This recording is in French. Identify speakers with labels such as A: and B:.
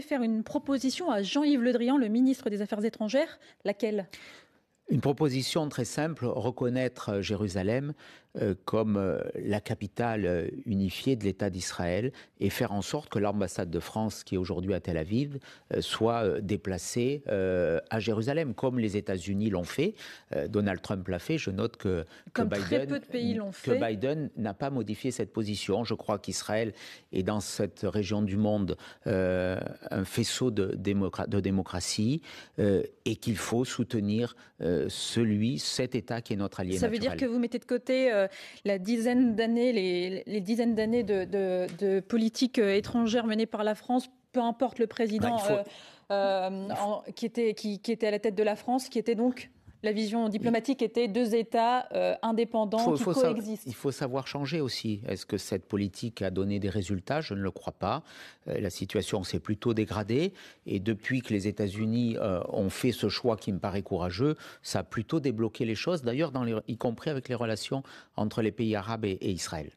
A: faire une proposition à Jean-Yves Le Drian, le ministre des Affaires étrangères. Laquelle
B: une proposition très simple, reconnaître euh, Jérusalem euh, comme euh, la capitale unifiée de l'État d'Israël et faire en sorte que l'ambassade de France, qui est aujourd'hui à Tel Aviv, soit déplacée à Jérusalem, comme les États-Unis l'ont fait. Donald Trump l'a fait. Je note que, que Biden, Que Biden n'a pas modifié cette position. Je crois qu'Israël est dans cette région du monde un faisceau de démocratie et qu'il faut soutenir celui, cet État qui est notre allié. Ça veut dire que vous
A: mettez de côté euh, la dizaine d'années, les, dizaines d'années de, politique euh, étrangère menée par la France, peu importe le président. Bah, euh, qui, était à la tête de la France, qui était donc la vision diplomatique était deux États euh, indépendants qui coexistent.
B: il faut savoir changer aussi. Est-ce que cette politique a donné des résultats Je ne le crois pas. Euh, la situation s'est plutôt dégradée. Et depuis que les États-Unis euh, ont fait ce choix qui me paraît courageux, ça a plutôt débloqué les choses, d'ailleurs, y compris avec les relations entre les pays arabes et Israël.